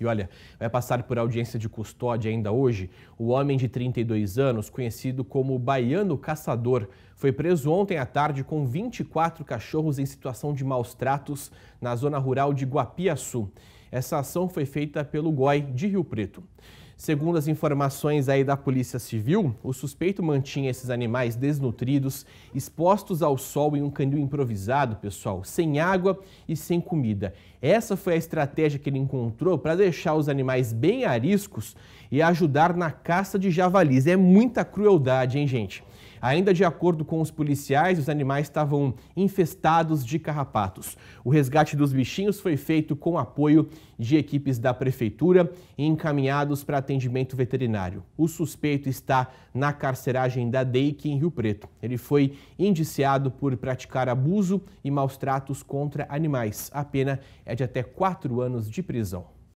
E olha, vai passar por audiência de custódia ainda hoje. O homem de 32 anos, conhecido como Baiano Caçador, foi preso ontem à tarde com 24 cachorros em situação de maus tratos na zona rural de Guapiaçu. Essa ação foi feita pelo GOI de Rio Preto. Segundo as informações aí da Polícia Civil, o suspeito mantinha esses animais desnutridos, expostos ao sol em um canil improvisado, pessoal, sem água e sem comida. Essa foi a estratégia que ele encontrou para deixar os animais bem ariscos e ajudar na caça de javalis. É muita crueldade, hein, gente? Ainda de acordo com os policiais, os animais estavam infestados de carrapatos. O resgate dos bichinhos foi feito com apoio de equipes da prefeitura e encaminhados para atendimento veterinário. O suspeito está na carceragem da DEIC em Rio Preto. Ele foi indiciado por praticar abuso e maus tratos contra animais. A pena é de até quatro anos de prisão.